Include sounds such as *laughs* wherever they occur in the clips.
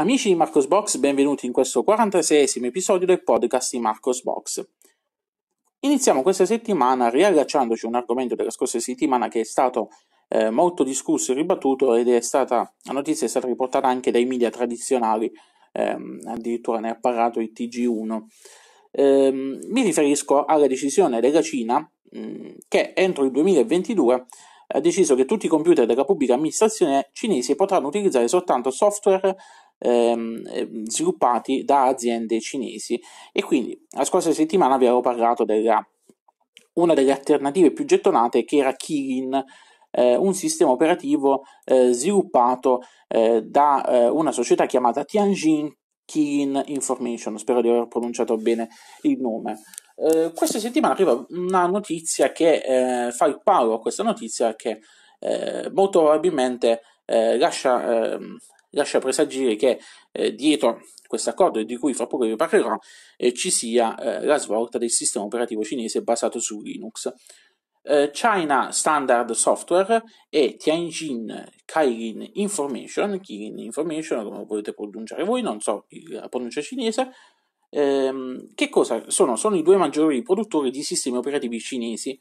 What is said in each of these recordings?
Amici di Marcos Box, benvenuti in questo 46esimo episodio del podcast di Marcos Box. Iniziamo questa settimana riallacciandoci a un argomento della scorsa settimana che è stato eh, molto discusso e ribattuto ed è stata, la notizia è stata riportata anche dai media tradizionali, ehm, addirittura ne ha parlato il TG1. Ehm, mi riferisco alla decisione della Cina mh, mm, che entro il 2022 ha deciso che tutti i computer della pubblica amministrazione cinese potranno utilizzare soltanto software Ehm, ehm, sviluppati da aziende cinesi. E quindi la scorsa settimana vi avevo parlato della una delle alternative più gettonate che era Kirin, eh, un sistema operativo eh, sviluppato eh, da eh, una società chiamata Tianjin Kirin Information, spero di aver pronunciato bene il nome. Eh, questa settimana arriva una notizia che eh, fa il palo a questa notizia che molto probabilmente lascia ehm, lascia presagire che eh, dietro questo accordo, di cui fra poco vi parlerò, eh, ci sia eh, la svolta del sistema operativo cinese basato su Linux. Eh, China Standard Software e Tianjin Kailin Information, Kirin Information, come volete pronunciare voi, non so la pronuncia cinese, Ehm, che cosa sono? Sono i due maggiori produttori di sistemi operativi cinesi.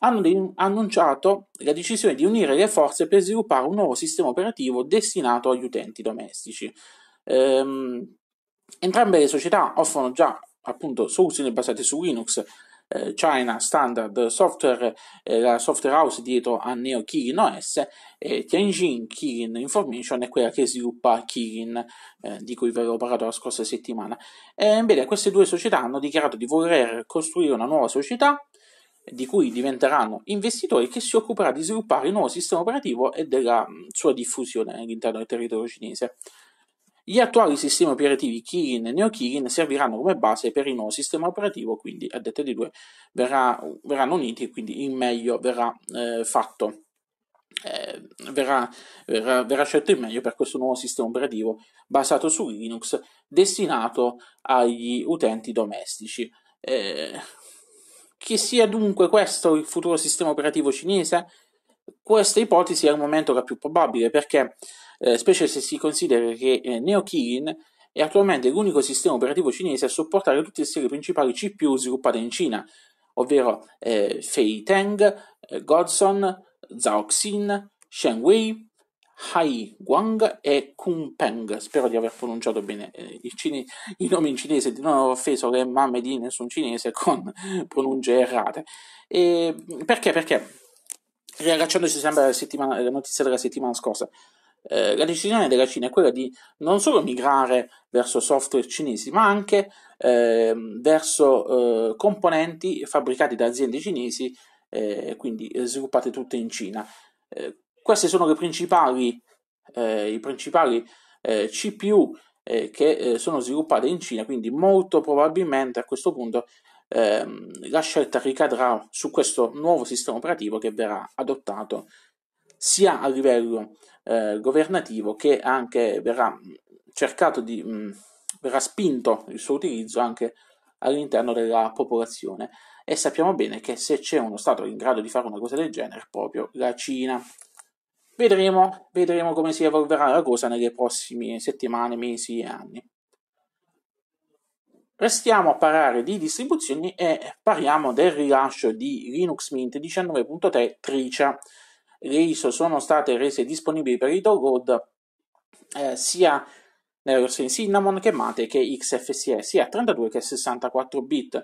Hanno de- annunciato la decisione di unire le forze per sviluppare un nuovo sistema operativo destinato agli utenti domestici. Ehm, entrambe le società offrono già appunto soluzioni basate su Linux eh, China Standard Software, eh, la software house dietro a Neo Kirin OS, e Tianjin Kirin Information è quella che sviluppa Kirin, eh, di cui vi avevo parlato la scorsa settimana. Ebbene, queste due società hanno dichiarato di voler costruire una nuova società di cui diventeranno investitori che si occuperà di sviluppare il nuovo sistema operativo e della mm, sua diffusione all'interno del territorio cinese. Gli attuali sistemi operativi Kirin e NeoKirin serviranno come base per il nuovo sistema operativo, quindi a detta di due verrà, verranno uniti e quindi il meglio verrà eh, fatto. Eh, verrà, verrà, verrà, scelto il meglio per questo nuovo sistema operativo basato su Linux destinato agli utenti domestici. Eh, che sia dunque questo il futuro sistema operativo cinese? Questa ipotesi è al momento la più probabile perché eh, specie se si considera che eh, NeoKeying è attualmente l'unico sistema operativo cinese a supportare tutte le serie principali CPU sviluppate in Cina, ovvero eh, Fei Tang, eh, Godson, Zhaoxin, Shenwei, Hai Guang e Kunpeng. Spero di aver pronunciato bene eh, cine- i nomi in cinese, di non aver offeso le mamme di nessun cinese con *laughs* pronunce errate. E perché? Perché riallacciandoci sempre alla, alla notizia della settimana scorsa, eh, la decisione della Cina è quella di non solo migrare verso software cinesi, ma anche eh, verso eh, componenti fabbricati da aziende cinesi, eh, quindi eh, sviluppate tutte in Cina. Eh, queste sono le principali, i principali CPU che sono sviluppate in Cina, quindi molto probabilmente a questo punto ehm, la scelta ricadrà su questo nuovo sistema operativo che verrà adottato sia a livello eh, governativo che anche verrà cercato di mh, mm, verrà spinto il suo utilizzo anche all'interno della popolazione e sappiamo bene che se c'è uno Stato in grado di fare una cosa del genere è proprio la Cina. Vedremo, vedremo come si evolverà la cosa nelle prossime settimane, mesi e anni. Restiamo a parlare di distribuzioni e parliamo del rilascio di Linux Mint 19.3 Tricia le ISO sono state rese disponibili per i download eh, sia nella versione Cinnamon che Mate che XFSE, sia 32 che 64 bit.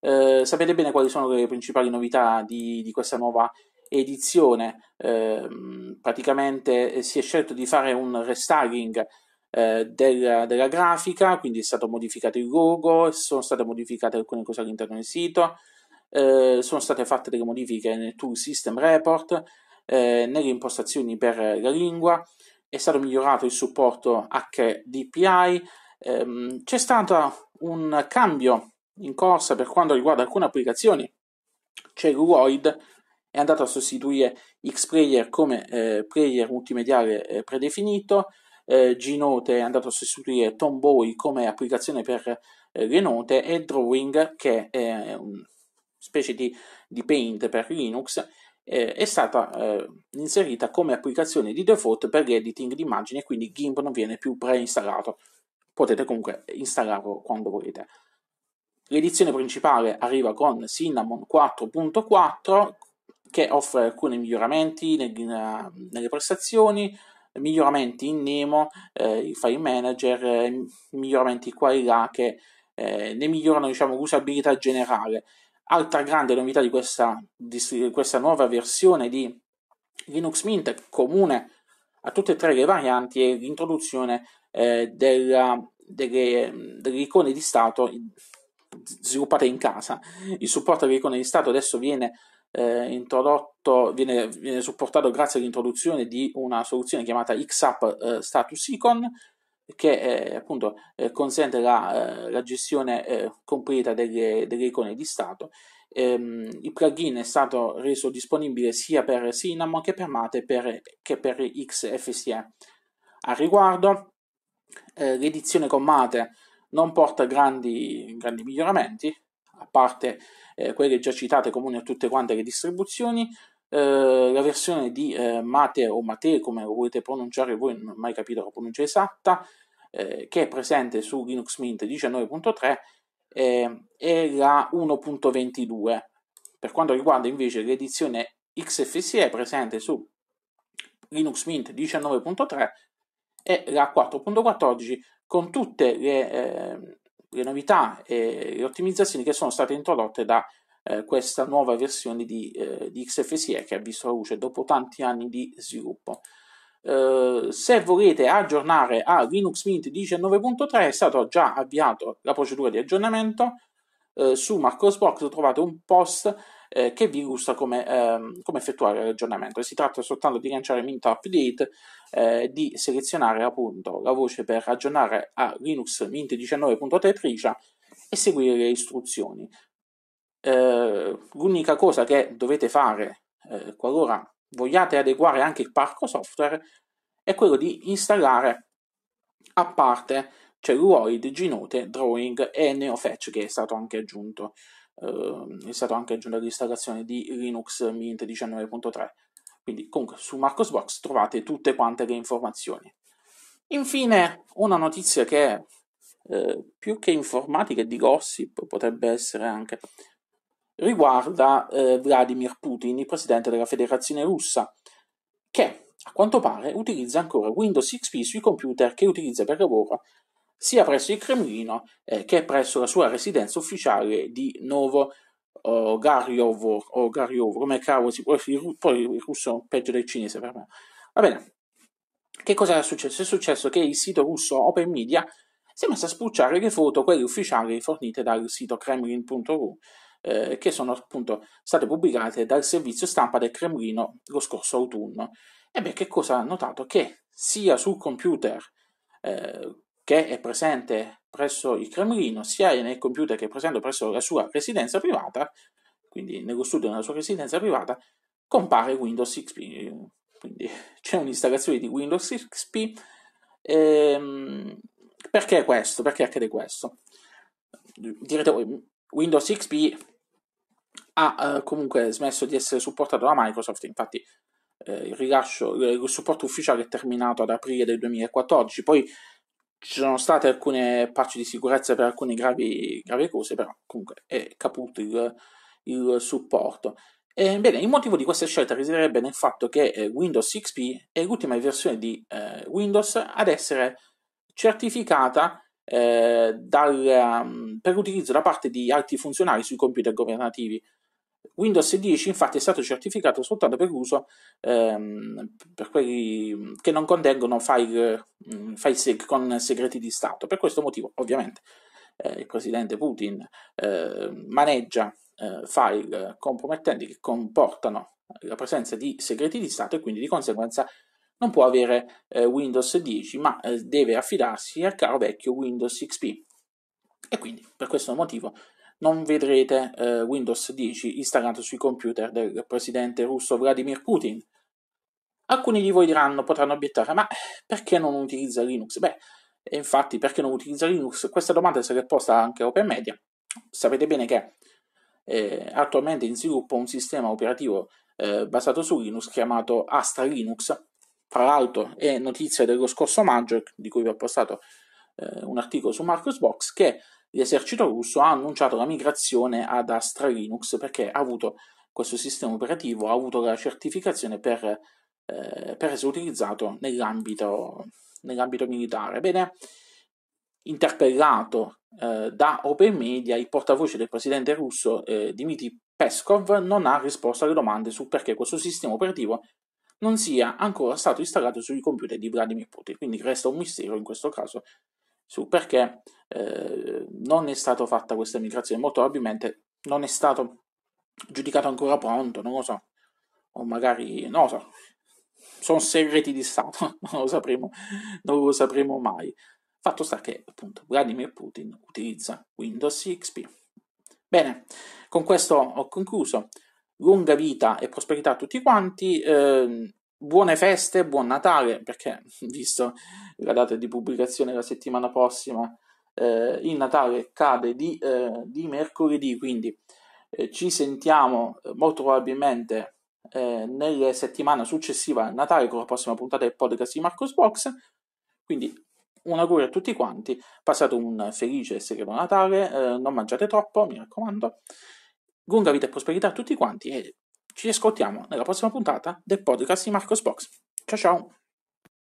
Eh, sapete bene quali sono le principali novità di, di questa nuova edizione? Ehm, eh, praticamente si è scelto di fare un restyling eh, della, della, grafica, quindi è stato modificato il logo, sono state modificate alcune cose all'interno del sito, eh, sono state fatte delle modifiche nel tool system report, eh, nelle impostazioni per eh, la lingua, è stato migliorato il supporto HDPI, ehm, c'è stato un cambio in corsa per quanto riguarda alcune applicazioni, celluloid è andato a sostituire Xplayer come eh, player multimediale eh, predefinito, eh, Gnote è andato a sostituire Tomboy come applicazione per eh, le note e Drawing che è eh, una specie di, di paint per Linux eh, è stata eh, inserita come applicazione di default per l'editing di immagini, quindi GIMP non viene più preinstallato. Potete comunque installarlo quando volete. L'edizione principale arriva con Cinnamon 4.4 che offre alcuni miglioramenti nel, nelle prestazioni, miglioramenti in Nemo, eh, il file manager, eh, miglioramenti qua e là che eh, ne migliorano diciamo, l'usabilità generale Altra grande novità di questa, di questa nuova versione di Linux Mint, comune a tutte e tre le varianti, è l'introduzione eh, della, delle, delle icone di stato sviluppate in casa. Il supporto alle icone di stato adesso viene eh, introdotto, viene, viene, supportato grazie all'introduzione di una soluzione chiamata XApp eh, Status Icon che eh, appunto eh, consente la, eh, la gestione completa delle, delle, icone di stato. Ehm, il plugin è stato reso disponibile sia per Cinnamon che per Mate per, che per XFSE. Al riguardo, l'edizione con Mate non porta grandi, grandi miglioramenti, a parte eh, quelle già citate comuni a tutte quante le distribuzioni, eh, la versione di eh, Mate o Mate, come volete pronunciare voi, non ho mai capito la pronuncia esatta, eh, che è presente su Linux Mint 19.3 eh, è la 1.22. Per quanto riguarda invece l'edizione XFCE presente su Linux Mint 19.3 e la 4.14 con tutte le, ehm, le novità e le ottimizzazioni che sono state introdotte da eh, questa nuova versione di, eh, di, XFSE che ha visto la luce dopo tanti anni di sviluppo. Eh, se volete aggiornare a Linux Mint 19.3 è stato già avviato la procedura di aggiornamento. Eh, su Marcosbox trovate un post eh, che vi illustra come, ehm, come, effettuare l'aggiornamento. Si tratta soltanto di lanciare Mint Update, eh, di selezionare appunto la voce per aggiornare a Linux Mint 19.3 Tricia e seguire le istruzioni eh, l'unica cosa che dovete fare eh, qualora vogliate adeguare anche il parco software è quello di installare a parte Celluloid, gnote, Drawing e NeoFetch che è stato anche aggiunto eh, è stato anche aggiunto all'installazione di Linux Mint 19.3 quindi comunque su Marcosbox trovate tutte quante le informazioni infine una notizia che eh, più che informatica e di gossip potrebbe essere anche riguarda eh, Vladimir Putin, il presidente della Federazione Russa, che a quanto pare utilizza ancora Windows XP sui computer che utilizza per lavoro sia presso il Cremlino eh, che presso la sua residenza ufficiale di Novo oh, Garyovo, oh, Garyovo, come cavolo si può poi il russo peggio del cinese per me. Va bene, che cosa è successo? È successo che il sito russo Open Media si è messo a spruciare le foto, quelle ufficiali fornite dal sito kremlin.ru eh, che sono appunto state pubblicate dal servizio stampa del Cremlino lo scorso autunno. Ebbene, che cosa ha notato? Che sia sul computer eh, che è presente presso il Cremlino, sia nel computer che è presente presso la sua residenza privata, quindi nello studio della sua residenza privata, compare Windows XP. Quindi *laughs* c'è un'installazione di Windows XP. Ehm, perché questo? Perché accade questo? Direte voi, Windows XP ha eh, comunque smesso di essere supportato da Microsoft, infatti eh, il, rilascio, eh, il supporto ufficiale è terminato ad aprile del 2014, poi ci sono state alcune patch di sicurezza per alcune gravi, gravi cose, però comunque è caputo il, il supporto. Ebbene, il motivo di questa scelta risiederebbe nel fatto che eh, Windows XP è l'ultima versione di eh, Windows ad essere certificata eh, dal, um, per l'utilizzo da parte di altri funzionari sui computer governativi. Windows 10 infatti è stato certificato soltanto per uso ehm, per quelli che non contengono file, mm, file seg- con segreti di Stato. Per questo motivo ovviamente eh, il presidente Putin eh, maneggia eh, file compromettenti che comportano la presenza di segreti di Stato e quindi di conseguenza non può avere eh, Windows 10 ma eh, deve affidarsi al caro vecchio Windows XP. E quindi per questo motivo non vedrete eh, Windows 10 installato sui computer del presidente russo Vladimir Putin. Alcuni di voi diranno, potranno obiettare, ma perché non utilizza Linux? Beh, infatti, perché non utilizza Linux? Questa domanda se l'è posta anche Open Media. Sapete bene che eh, attualmente in sviluppo un sistema operativo eh, basato su Linux chiamato Astra Linux. Tra l'altro è notizia dello scorso maggio, di cui vi ho postato eh, un articolo su Marcos Box che l'esercito russo ha annunciato la migrazione ad Astra Linux perché ha avuto questo sistema operativo, ha avuto la certificazione per, eh, per essere utilizzato nell'ambito, nell'ambito militare. Bene, interpellato eh, da Open Media, il portavoce del presidente russo eh, Dmitry Peskov non ha risposto alle domande su perché questo sistema operativo non sia ancora stato installato sui computer di Vladimir Putin, quindi resta un mistero in questo caso sul perché eh, non è stata fatta questa migrazione, molto probabilmente non è stato giudicato ancora pronto, non lo so, o magari, non lo so, sono segreti di Stato, *laughs* non lo sapremo, non lo sapremo mai. Fatto sta che appunto Vladimir Putin utilizza Windows XP. Bene, con questo ho concluso. Lunga vita e prosperità a tutti quanti. Eh, buone feste, buon Natale, perché *laughs* visto la data di pubblicazione la settimana prossima, eh, il Natale cade di, eh, di mercoledì, quindi eh, ci sentiamo eh, molto probabilmente eh, nella settimana successiva al Natale con la prossima puntata del podcast di Marcos Box. Quindi un augurio a tutti quanti, passate un felice e sereno Natale, eh, non mangiate troppo, mi raccomando. Lunga vita e prosperità a tutti quanti e ci ascoltiamo nella prossima puntata del podcast di Marcos Box. Ciao ciao!